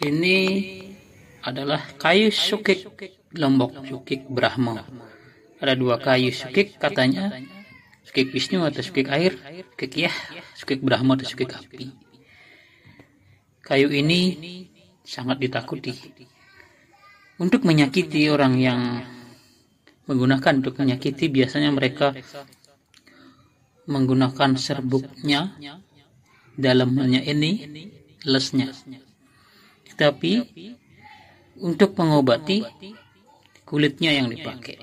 Ini adalah kayu sukik lombok sukik Brahma. Ada dua kayu sukik katanya sukik Wisnu atau sukik air, sukik ya, sukik Brahma atau sukik api. Kayu ini sangat ditakuti. Untuk menyakiti orang yang menggunakan untuk menyakiti biasanya mereka menggunakan serbuknya dalamnya ini lesnya tapi untuk mengobati kulitnya yang dipakai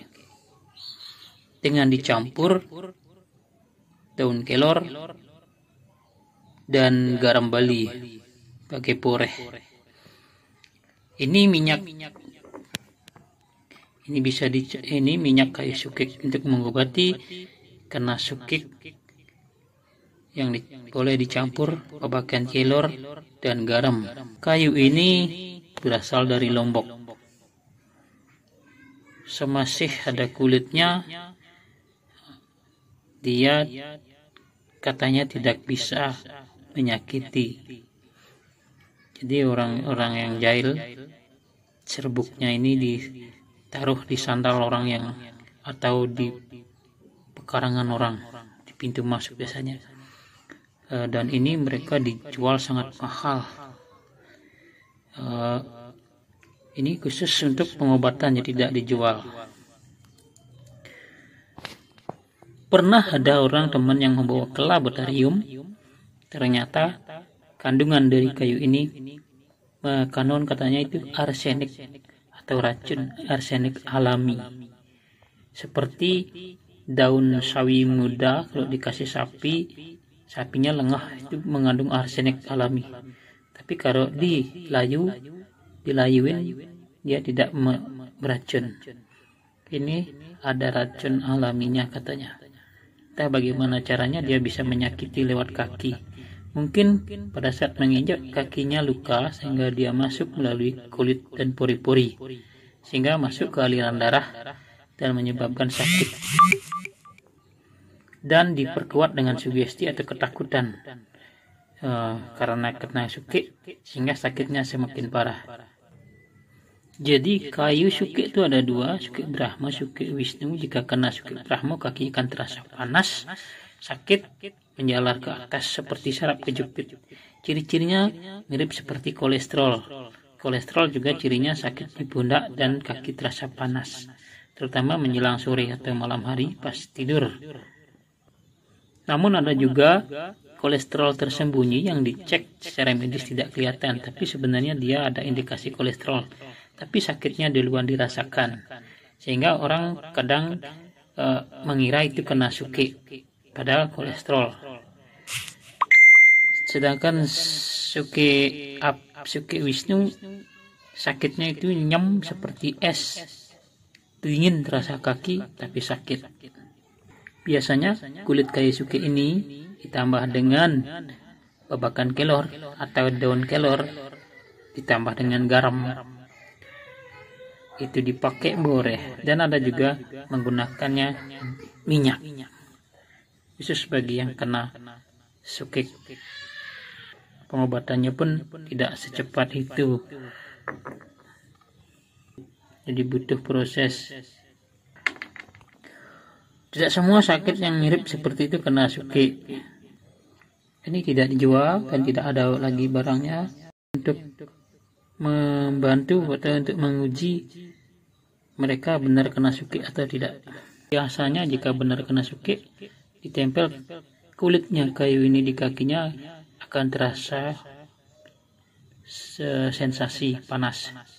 dengan dicampur daun kelor dan garam bali pakai poreh ini minyak ini bisa di ini minyak kayu sukik untuk mengobati kena sukik yang di, boleh dicampur pakaian kelor dan garam. Kayu ini berasal dari Lombok. Semasih ada kulitnya, dia katanya tidak bisa menyakiti. Jadi orang-orang yang jahil serbuknya ini ditaruh di sandal orang yang atau di pekarangan orang di pintu masuk biasanya. Eh, dan ini mereka dijual sangat mahal. Eh, ini khusus untuk pengobatan jadi tidak dijual. Pernah ada orang teman yang membawa kelabotarium, ternyata kandungan dari kayu ini eh, kanon katanya itu arsenik atau racun arsenik alami. Seperti daun sawi muda kalau dikasih sapi sapinya lengah itu mengandung arsenik alami tapi kalau di layu dilayuin dia tidak beracun ini ada racun alaminya katanya kita bagaimana caranya dia bisa menyakiti lewat kaki mungkin pada saat menginjak kakinya luka sehingga dia masuk melalui kulit dan pori-pori sehingga masuk ke aliran darah dan menyebabkan sakit dan diperkuat dengan sugesti atau ketakutan uh, karena kena sukit sehingga sakitnya semakin parah. Jadi kayu sukit itu ada dua, sukit Brahma, sukit Wisnu. Jika kena sukit Brahma, kaki akan terasa panas, sakit, menjalar ke atas seperti sarap kejepit. Ciri-cirinya mirip seperti kolesterol. Kolesterol juga cirinya sakit di pundak dan kaki terasa panas, terutama menjelang sore atau malam hari pas tidur. Namun ada juga kolesterol tersembunyi yang dicek secara medis tidak kelihatan, tapi sebenarnya dia ada indikasi kolesterol. Tapi sakitnya di luar dirasakan. Sehingga orang kadang uh, mengira itu kena suki, padahal kolesterol. Sedangkan suki ap, suki Wisnu sakitnya itu nyem seperti es. Dingin terasa kaki tapi sakit. Biasanya kulit kayu suke ini ditambah dengan babakan kelor atau daun kelor ditambah dengan garam. Itu dipakai boreh dan ada juga menggunakannya minyak. Khusus bagi yang kena suke Pengobatannya pun tidak secepat itu. Jadi butuh proses tidak semua sakit yang mirip seperti itu kena suki. Ini tidak dijual dan tidak ada lagi barangnya untuk membantu atau untuk menguji mereka benar kena suki atau tidak. Biasanya jika benar kena suki, ditempel kulitnya kayu ini di kakinya akan terasa sensasi panas.